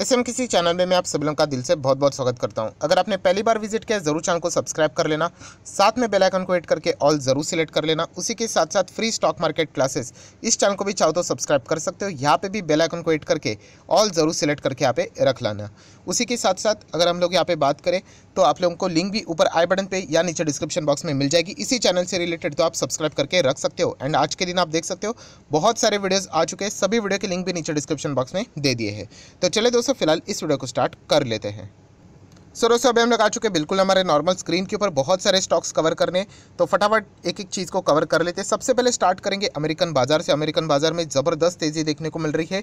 S M किसी channel में मैं आप सभी लोगों का दिल से बहुत बहुत स्वागत करता हूं अगर आपने पहली बार विजिट किया जरूर चैनल को सब्सक्राइब कर लेना साथ में बेल आइकन को हिट करके ऑल जरूर सिलेक्ट कर लेना उसी के साथ साथ फ्री स्टॉक मार्केट क्लासेस इस चैनल को भी चाहो तो सब्सक्राइब कर सकते हो यहाँ पे भी बेल आइकन को हिट करके ऑल जरूर सिलेक्ट करके यहाँ पे रख लाना उसी के साथ साथ अगर हम लोग यहाँ पे बात करें तो आप लोगों को लिंक भी ऊपर आई बटन पर या नीचे डिस्क्रिप्शन बॉक्स में मिल जाएगी इसी चैनल से रिलेटेड तो आप सब्सक्राइब करके रख सकते हो एंड आज के दिन आप देख सकते हो बहुत सारे वीडियोज़ आ चुके हैं सभी वीडियो के लिंक भी नीचे डिस्क्रिप्शन बॉक्स में दे दिए हैं तो चले दोस्तों दोस्तों फिलहाल इस वीडियो को स्टार्ट कर लेते हैं सो दोस्तों अभी हम लोग आ चुके हैं बिल्कुल हमारे नॉर्मल स्क्रीन के ऊपर बहुत सारे स्टॉक्स कवर करने तो फटाफट एक एक चीज़ को कवर कर लेते हैं सबसे पहले स्टार्ट करेंगे अमेरिकन बाजार से अमेरिकन बाजार में ज़बरदस्त तेज़ी देखने को मिल रही है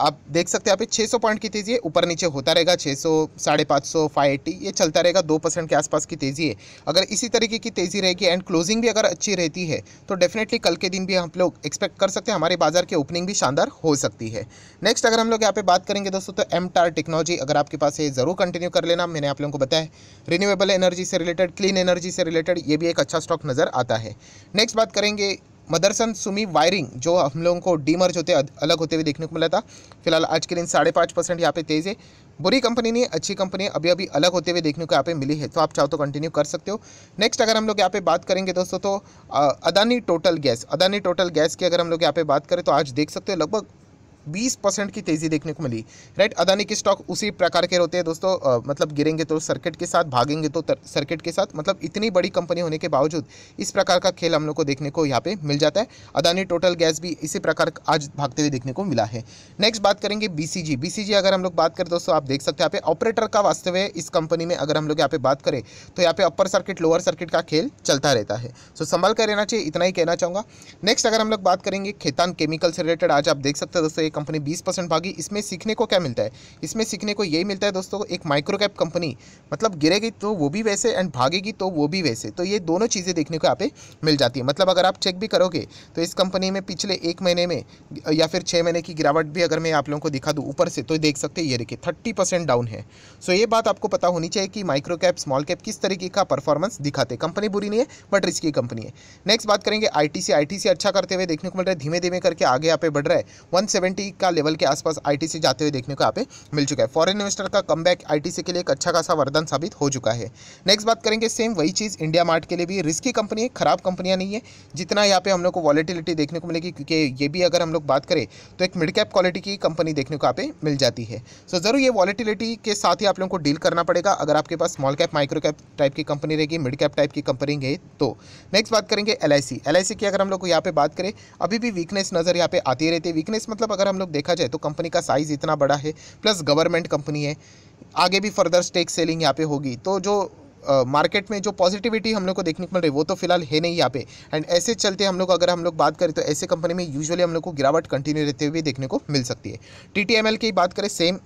आप देख सकते हैं यहाँ पे 600 पॉइंट की तेज़ी है ऊपर नीचे होता रहेगा 600 सौ साढ़े पाँच सौ फाइव एट्टी ये चलता रहेगा दो परसेंट के आसपास की तेज़ी है अगर इसी तरीके की तेज़ी रहेगी एंड क्लोजिंग भी अगर अच्छी रहती है तो डेफिनेटली कल के दिन भी हम लोग एक्सपेक्ट कर सकते हैं हमारे बाजार की ओपनिंग भी शानदार हो सकती है नेक्स्ट अगर हम लोग यहाँ पे बात करेंगे दोस्तों तो एम टार टेक्नोलॉजी अगर आपके पास है ज़रूर कंटिन्यू कर लेना मैंने आप लोगों को बताया रिन्यूएबल एनर्जी से रिलेटेड क्लीन एनर्जी से रिलेटेड ये भी एक अच्छा स्टॉक नज़र आता है नेक्स्ट बात करेंगे मदरसन सुमी वायरिंग जो हम लोगों को डीमर्ज होते अलग होते हुए देखने को मिला था फिलहाल आज के दिन साढ़े पाँच परसेंट यहाँ पे तेज़ है बुरी कंपनी नहीं अच्छी कंपनी अभी अभी अलग होते हुए देखने को यहाँ पे मिली है तो आप चाहो तो कंटिन्यू कर सकते हो नेक्स्ट अगर हम लोग यहाँ पे बात करेंगे दोस्तों तो Adani Total Gas Adani Total Gas की अगर हम लोग यहाँ पे बात करें तो आज देख सकते हो लगभग बीस परसेंट की तेज़ी देखने को मिली राइट अदानी के स्टॉक उसी प्रकार के होते हैं दोस्तों मतलब गिरेंगे तो सर्किट के साथ भागेंगे तो सर्किट के साथ मतलब इतनी बड़ी कंपनी होने के बावजूद इस प्रकार का खेल हम लोग को देखने को यहाँ पे मिल जाता है अदानी टोटल गैस भी इसी प्रकार आज भागते हुए देखने को मिला है नेक्स्ट बात करेंगे बीसीजी बीसीजी अगर हम लोग बात करें दोस्तों आप देख सकते हैं यहाँ पे ऑपरेटर का वास्तव है इस कंपनी में अगर हम लोग यहाँ पे बात करें तो यहाँ पे अपर सर्किट लोअर सर्किट का खेल चलता रहता है सो संभाल कर रहना चाहिए इतना ही कहना चाहूँगा नेक्स्ट अगर हम लोग बात करेंगे खेतान केमिकल से रिलेटेड आज आप देख सकते हैं दोस्तों एक कंपनी बीस परसेंट भागी इसमें सीखने को क्या मिलता है इसमें सीखने को यही मिलता है दोस्तों एक माइक्रो कैप कंपनी मतलब गिरेगी तो वो भी वैसे एंड भागेगी तो वो भी वैसे तो ये दोनों चीज़ें देखने को यहाँ पे मिल जाती है मतलब अगर आप चेक भी करोगे तो इस कंपनी में पिछले एक महीने में या फिर छः महीने की गिरावट भी अगर मैं आप लोगों को दिखा दूँ ऊपर से तो देख सकते ये देखिए थर्टी परसेंट डाउन है सो ये बात आपको पता होनी चाहिए कि माइक्रो कैप स्मॉल कैप किस तरीके का परफॉर्मेंस दिखाते कंपनी बुरी नहीं है बट रिस्की कंपनी है नेक्स्ट बात करेंगे आई टी अच्छा करते हुए देखने को मिल रहा है धीमे धीमे करके आगे यहाँ पे बढ़ रहा है वन का लेवल के आसपास आई जाते हुए देखने को यहाँ पे मिल चुका है फॉरेन इन्वेस्टर का कम बैक के लिए एक अच्छा खासा वरदान साबित हो चुका है नेक्स्ट बात करेंगे सेम वही चीज़ इंडिया मार्ट के लिए भी रिस्की कंपनी है खराब कंपनियाँ नहीं है जितना यहाँ पे हम लोग को वॉलिटिलिटी देखने को मिलेगी क्योंकि ये भी अगर हम लोग बात करें तो एक मिड कैप क्वालिटी की कंपनी देखने को यहाँ पे मिल जाती है सो so, ज़रूर ये वॉलिटिलिटी के साथ ही आप लोगों को डील करना पड़ेगा अगर आपके पास small cap micro cap type की कंपनी रहेगी मिड कैप टाइप की कंपनी है तो नेक्स्ट बात करेंगे एल आई की अगर हम लोग यहाँ पे बात करें अभी भी वीकनेस नज़र यहाँ पे आती रहती है वीकनेस मतलब अगर हम लोग देखा जाए तो कंपनी का साइज़ इतना बड़ा है प्लस गवर्नमेंट कंपनी है आगे भी फर्दर स्टेक सेलिंग यहाँ पे होगी तो जो मार्केट uh, में जो पॉजिटिविटी हम लोग को देखने को मिल रही है वो तो फिलहाल है नहीं यहाँ पे एंड ऐसे चलते हम लोग अगर हम लोग बात करें तो ऐसे कंपनी में यूजुअली हम लोग को गिरावट कंटिन्यू रहते हुए देखने को मिल सकती है टी की बात करें सेम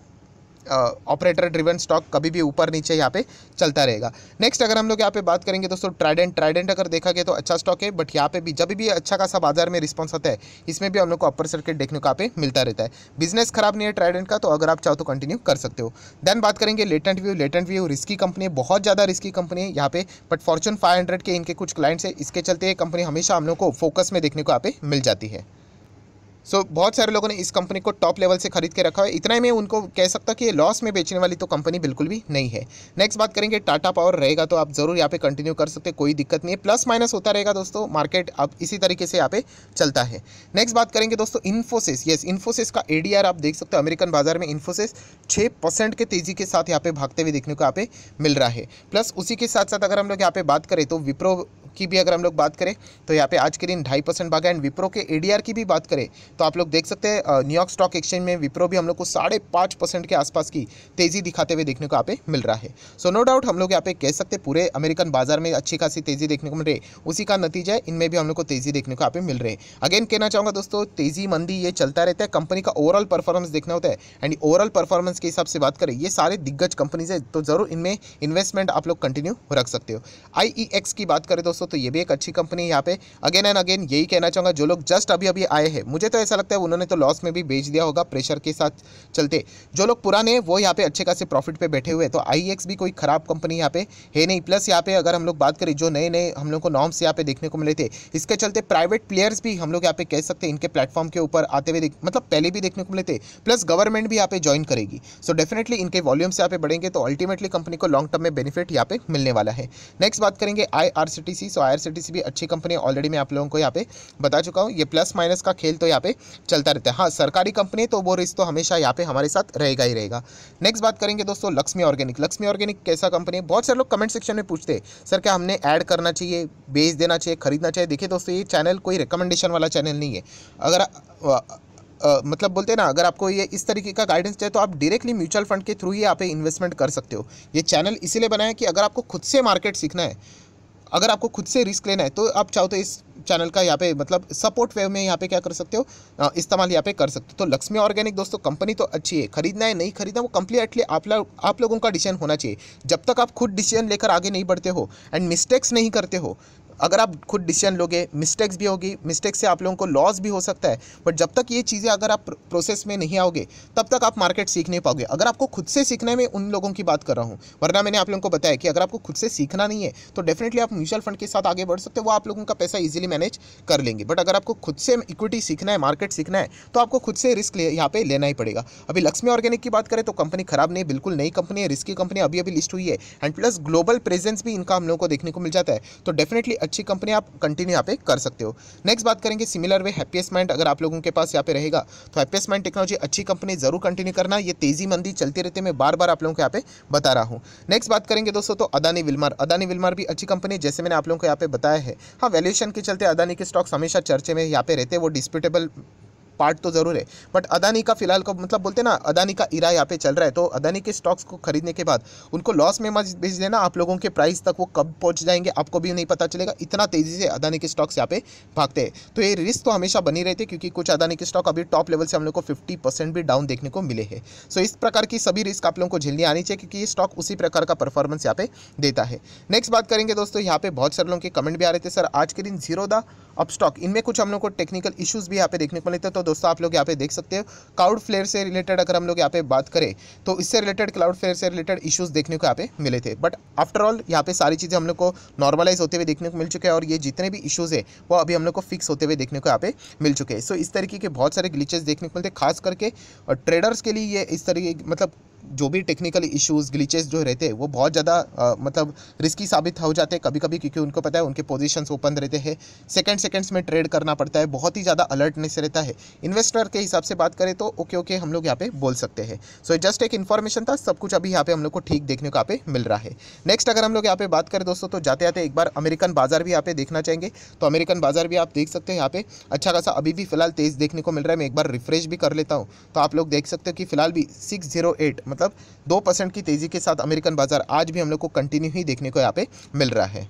ऑपरेटर ड्रिवन स्टॉक कभी भी ऊपर नीचे यहाँ पे चलता रहेगा नेक्स्ट अगर हम लोग यहाँ पे बात करेंगे तो दोस्तों ट्राइडेंट ट्राइडेंट अगर देखा गया तो अच्छा स्टॉक है बट यहाँ पे भी जब भी अच्छा खासा बाजार में रिस्पॉन्स आता है इसमें भी हम लोग को अपर सर्किट देखने को यहाँ पे मिलता रहता है बिजनेस खराब नहीं है ट्राइडेंट का तो अगर आप चाहो तो कंटिन्यू कर सकते हो देन बात करेंगे Latent View Latent View risky company है बहुत ज़्यादा रिस्की कंपनी है यहाँ पे बट फॉर्चून फाइव के इनके कुछ क्लाइंट्स है इसके चलते ये कंपनी हमेशा हम लोग को फोकस में देखने को यहाँ पे मिल जाती है सो so, बहुत सारे लोगों ने इस कंपनी को टॉप लेवल से खरीद के रखा है इतना ही मैं उनको कह सकता कि ये लॉस में बेचने वाली तो कंपनी बिल्कुल भी नहीं है नेक्स्ट बात करेंगे टाटा पावर रहेगा तो आप ज़रूर यहाँ पे कंटिन्यू कर सकते कोई दिक्कत नहीं है प्लस माइनस होता रहेगा दोस्तों मार्केट अब इसी तरीके से यहाँ पे चलता है नेक्स्ट बात करेंगे दोस्तों इन्फोसिस येस इन्फोसिस का ए आप देख सकते हो अमेरिकन बाजार में इन्फोसिस छः परसेंट के तेज़ी के साथ यहाँ पे भागते हुए देखने को यहाँ पे मिल रहा है प्लस उसी के साथ साथ अगर हम लोग यहाँ पे बात करें तो विप्रो की भी अगर हम लोग बात करें तो यहाँ पे आज के दिन ढाई परसेंट भागा एंड विप्रो के एडीआर की भी बात करें तो आप लोग देख सकते हैं न्यूयॉर्क स्टॉक एक्सचेंज में विप्रो भी हम लोग को साढ़े पाँच परसेंट के आसपास की तेज़ी दिखाते हुए देखने को यहाँ पे मिल रहा है सो नो डाउट हम लोग यहाँ पे कह सकते हैं पूरे अमेरिकन बाजार में अच्छी खासी तेज़ी देखने को मिल रही उसी का नतीजा है इनमें भी हम लोग को तेज़ी देखने को यहाँ पे मिल रही है अगेन कहना चाहूँगा दोस्तों तेज़ी मंदी ये चलता रहता है कंपनी का ओवरऑल परफॉर्मेंस देखना होता है एंड ओवरऑल परफॉर्मेंस के हिसाब से बात करें ये सारे दिग्गज कंपनीज है तो ज़रूर इनमें इन्वेस्टमेंट आप लोग कंटिन्यू रख सकते हो आई e की बात करें दोस्तों तो ये भी एक अच्छी कंपनी है यहाँ पे अगेन एंड अगेन यही कहना चाहूँगा जो लोग जस्ट अभी अभी आए हैं मुझे तो ऐसा लगता है उन्होंने तो लॉस में भी बेच दिया होगा प्रेशर के साथ चलते जो लोग पुराने वो यहाँ पे अच्छे खासे प्रॉफिट पे बैठे हुए तो आई e भी कोई ख़राब कंपनी यहाँ पे है नहीं प्लस यहाँ पे अगर हम लोग बात करें जो नए नए हम लोग को नॉर्म्स यहाँ पे देखने को मिले थे इसके चलते प्राइवेट प्लेयर्स भी हम लोग यहाँ पे कह सकते हैं इनके प्लेटफॉर्म के ऊपर आते हुए मतलब पहले भी देखने को मिले थे प्लस गवर्नमेंट भी यहाँ पे ज्वाइन करेगी सो डेफिनेटली इनके वॉल्यूम्स यहाँ पे बढ़ेंगे तो अल्टीमेटली कंपनी को लॉन्ग टर्म में बेनिफिट यहाँ पे मिलने वाला है नेक्स्ट बात करेंगे I R C T C सो तो आई भी अच्छी कंपनी है ऑलरेडी मैं आप लोगों को यहाँ पे बता चुका हूँ ये प्लस माइनस का खेल तो यहाँ पे चलता रहता है हाँ सरकारी कंपनी तो वो रिस्क तो हमेशा यहाँ पे हमारे साथ रहेगा ही रहेगा नेक्स्ट बात करेंगे दोस्तों लक्ष्मी ऑर्गेनिक लक्ष्मी ऑर्गेनिक कैसा कंपनी है बहुत सारे लोग कमेंट सेक्शन में पूछते हैं सर क्या हमने ऐड करना चाहिए बेच देना चाहिए खरीदना चाहिए देखिए दोस्तों ये चैनल कोई रिकमेंडेशन वाला चैनल नहीं है अगर Uh, मतलब बोलते हैं ना अगर आपको ये इस तरीके का गाइडेंस चाहिए तो आप डायरेक्टली म्यूचुअल फंड के थ्रू ही यहाँ पे इन्वेस्टमेंट कर सकते हो ये चैनल इसीलिए बनाया कि अगर आपको खुद से मार्केट सीखना है अगर आपको खुद से रिस्क लेना है तो आप चाहो तो इस चैनल का यहाँ पे मतलब सपोर्ट वेव में यहाँ पे क्या कर सकते हो इस्तेमाल यहाँ पे कर सकते हो तो लक्ष्मी ऑर्गेनिक दोस्तों कंपनी तो अच्छी है खरीदना है नहीं खरीदना वो कंप्लीटली आप लोग आप लोगों का डिसीजन होना चाहिए जब तक आप खुद डिसीजन लेकर आगे नहीं बढ़ते हो एंड मिस्टेक्स नहीं करते हो अगर आप खुद डिसीजन लोगे मिस्टेक्स भी होगी मिस्टेक्स से आप लोगों को लॉस भी हो सकता है बट जब तक ये चीज़ें अगर आप प्रोसेस में नहीं आओगे तब तक आप मार्केट सीख नहीं पाओगे अगर आपको खुद से सीखना है मैं उन लोगों की बात कर रहा हूँ वरना मैंने आप लोगों को बताया कि अगर आपको खुद से सीखना नहीं है तो डेफिनेटली आप म्यूचुअल फंड के साथ आगे बढ़ सकते हो वो आप लोगों का पैसा ईजिली मैनेज कर लेंगे बट अगर आपको खुद से इक्विटी सीखना है मार्केट सीखना है तो आपको खुद से रिस्क यहाँ पे लेना ही पड़ेगा अभी लक्ष्मी ऑर्गेनिक की बात करें तो कंपनी खराब नहीं बिल्कुल नई कंपनी है रिस्की कंपनी अभी अभी लिस्ट हुई है एंड प्लस ग्लोबल प्रेजेंस भी इनका हम लोगों को देखने को मिल जाता है तो डेफिनेटली अच्छी कंपनी आप कंटिन्यू यहाँ पे कर सकते हो नेक्स्ट बात करेंगे सिमिलर वे हैप्पीएस्ट माइंड अगर आप लोगों के पास यहाँ पे रहेगा तो हैप्पीएस्ट माइंड टेक्नोलॉजी अच्छी कंपनी जरूर कंटिन्यू करना ये तेजी मंदी चलती रहती है मैं बार बार आप लोगों को यहाँ पे बता रहा हूँ नेक्स्ट बात करेंगे दोस्तों तो अदानी विलमार अदानी विलमार भी अच्छी कंपनी जैसे मैंने आप लोगों को यहाँ पे बताया है हाँ वैल्यूशन के चलते अदानी के स्टॉक्स हमेशा चर्चे में यहाँ पे रहते हैं वो डिस्प्यूटेबल पार्ट तो ज़रूर है बट अदानी का फिलहाल को मतलब बोलते ना अदानी का इरा यहाँ पे चल रहा है तो अदानी के स्टॉक्स को खरीदने के बाद उनको लॉस में मत बेच देना आप लोगों के प्राइस तक वो कब पहुँच जाएंगे आपको भी नहीं पता चलेगा इतना तेज़ी से अदानी के स्टॉक्स यहाँ पे भागते हैं तो ये रिस्क तो हमेशा बनी रहती है क्योंकि कुछ अदानी के स्टॉक अभी टॉप लेवल से हम लोग को फिफ्टी परसेंट भी डाउन देखने को मिले हैं सो इस प्रकार की सभी रिस्क आप लोगों को झेलनी आनी चाहिए क्योंकि ये स्टॉक उसी प्रकार का परफॉर्मेंस यहाँ पे देता है नेक्स्ट बात करेंगे दोस्तों यहाँ पे बहुत सारे लोगों के कमेंट भी आ रहे थे सर आज के दिन जीरो दा अब स्टॉक इनमें कुछ हम लोग को टेक्निकल इश्यूज भी यहाँ पे देखने को मिलते हैं तो दोस्तों आप लोग यहाँ पे देख सकते हो क्लाउड फ्लेयर से रिलेटेड अगर हम लोग यहाँ पे बात करें तो इससे रिलेटेड क्लाउड फ्लेयर से रिलेटेड इश्यूज देखने को यहाँ पे मिले थे बट आफ्टरऑल यहाँ पे सारी चीज़ें हम लोग को नॉर्मलाइज होते हुए देखने को मिल चुके हैं और ये जितने भी इशूज़ है वो अभी हम लोग को फिक्स होते हुए देखने को यहाँ पे मिल चुके हैं सो इस तरीके के बहुत सारे ग्लीचेस देखने को मिलते हैं खास करके ट्रेडर्स के लिए ये इस तरीके मतलब जो भी टेक्निकल इश्यूज ग्लीचेस जो रहते हैं वो बहुत ज़्यादा मतलब रिस्की साबित हो जाते हैं कभी कभी क्योंकि उनको पता है उनके पोजिशन ओपन रहते हैं सेकेंड सेकेंड्स में ट्रेड करना पड़ता है बहुत ही ज़्यादा अलर्टनेस रहता है इन्वेस्टर के हिसाब से बात करें तो ओके ओके हम लोग यहाँ पे बोल सकते हैं सो so, जस्ट एक इन्फॉर्मेशन था सब कुछ अभी यहाँ पे हम लोग को ठीक देखने को यहाँ पे मिल रहा है नेक्स्ट अगर हम लोग यहाँ पे बात करें दोस्तों तो जाते आते एक बार अमेरिकन बाजार भी यहाँ पे देखना चाहेंगे तो अमेरिकन बाजार भी आप देख सकते हैं यहाँ पे अच्छा खासा अभी भी फिलहाल तेज देखने को मिल रहा है मैं एक बार रिफ्रेश भी कर लेता हूँ तो आप लोग देख सकते हो कि फिलहाल भी सिक्स मतलब मतलब दो परसेंट की तेज़ी के साथ अमेरिकन बाजार आज भी हम लोग को कंटिन्यू ही देखने को यहाँ पे मिल रहा है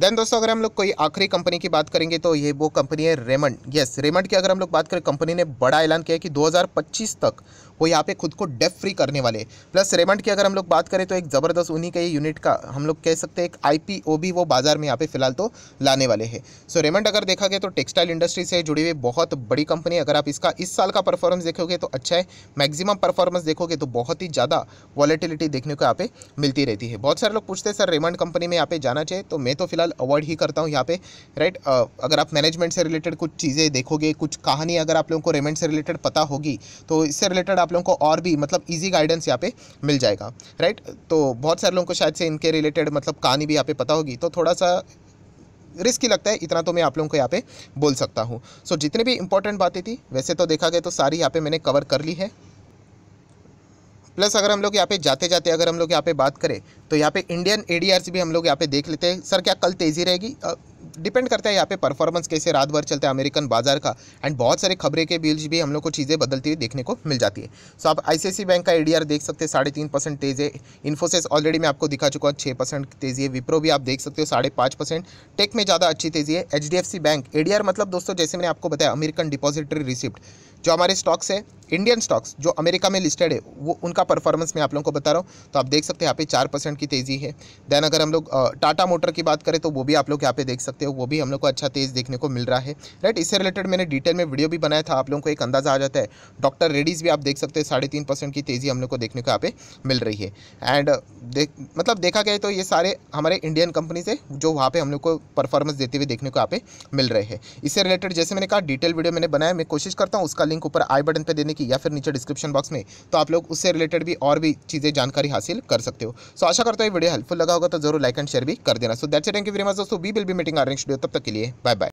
देन दोस्तों अगर हम लोग कोई आखिरी कंपनी की बात करेंगे तो ये वो कंपनी है रेमंड यस रेमंड की अगर हम लोग बात करें कंपनी ने बड़ा ऐलान किया कि 2025 तक वो यहाँ पे खुद को डेफ फ्री करने वाले प्लस रेमंड की अगर हम लोग बात करें तो एक ज़बरदस्त उन्हीं के यूनिट का हम लोग कह सकते हैं एक आई भी वो बाज़ार में यहाँ पे फिलहाल तो लाने वाले हैं सो रेमंड अगर देखा गया तो टेक्सटाइल इंडस्ट्री से जुड़ी हुई बहुत बड़ी कंपनी अगर आप इसका इस साल का परफॉर्मेंस देखोगे तो अच्छा है मैक्सिमम परफॉर्मेंस देखोगे तो बहुत ही ज़्यादा वॉलेटिलिटी देखने को यहाँ पे मिलती रहती है बहुत सारे लोग पूछते हैं सर रेमंड कंपनी में यहाँ पे जाना चाहिए तो मैं तो फिलहाल अवॉइड ही करता हूँ यहाँ पे राइट अगर आप मैनेजमेंट से रिलेटेड कुछ चीज़ें देखोगे कुछ कहानी अगर आप लोगों को रेमंड से रिलेटेड पता होगी तो इससे रिलेटेड आप लोगों को और भी मतलब ईजी गाइडेंस यहाँ पे मिल जाएगा राइट तो बहुत सारे लोगों को शायद से इनके रिलेटेड मतलब कहानी भी यहाँ पे पता होगी तो थोड़ा सा रिस्क ही लगता है इतना तो मैं आप लोगों को यहाँ पे बोल सकता हूँ सो so, जितनी भी इंपॉर्टेंट बातें थी वैसे तो देखा गया तो सारी यहाँ पे मैंने कवर कर ली है प्लस अगर हम लोग यहाँ पे जाते जाते अगर हम लोग यहाँ पे बात करें तो यहाँ पे इंडियन ए भी हम लोग यहाँ पे देख लेते हैं सर क्या कल तेज़ी रहेगी डिपेंड करता है यहाँ पे परफॉर्मेंस कैसे रात भर चलता है अमेरिकन बाजार का एंड बहुत सारे खबरें के बिल्स भी हम लोग को चीज़ें बदलती हुई देखने को मिल जाती है सो so, आप आई बैंक का एडीआर देख सकते हैं साढ़े तीन परसेंट तेज़ है इन्फोसिस ऑलरेडी मैं आपको दिखा चुका हूँ छः परसेंट तेज़ी है विप्रो भी आप देख सकते हो साढ़े पाँच परसेंट टेक में ज़्यादा अच्छी तेज़ी है एच बैंक ए मतलब दोस्तों जैसे मैंने आपको बताया अमेरिकन डिपॉजिटरी रिसिप्ट जो हमारे स्टॉक्स है इंडियन स्टॉक्स जो अमेरिका में लिस्टेड है वो उनका परफॉर्मेंस मैं आप लोगों को बता रहा हूँ तो आप देख सकते हैं यहाँ पे चार परसेंट की तेज़ी है देन अगर हम लोग टाटा मोटर की बात करें तो वो भी आप लोग यहाँ पे देख सकते हो वो भी हम लोग को अच्छा तेज़ देखने को मिल रहा है राइट इससे रिलेटेड मैंने डिटेल में वीडियो भी बनाया था आप लोगों को एक अंदाजा आ जाता है डॉक्टर रेडीज़ भी आप देख सकते हैं साढ़े तीन परसेंट की तेज़ी हम लोग को देखने को यहाँ पे मिल रही है एंड देख मतलब देखा गया तो ये सारे हमारे इंडियन कंपनीज है जो वहाँ पर हम लोग को परफॉर्मेंस देते हुए देखने को यहाँ पे मिल रहे हैं इससे रिलेटेड जैसे मैंने कहा डिटेल वीडियो मैंने बनाया मैं कोशिश करता हूँ उसका लिंक ऊपर आई बटन पे देने की या फिर नीचे डिस्क्रिप्शन बॉक्स में तो आप लोग उससे रिलेटेड भी और भी चीज़ें जानकारी हासिल कर सकते हो सो so, आशा करता हूँ वीडियो हेल्पफुल लगा होगा तो जरूर लाइक एंड शेयर भी कर देना so that's thank you very much दोस्तों we will be meeting our next तब तक के लिए बाय बाय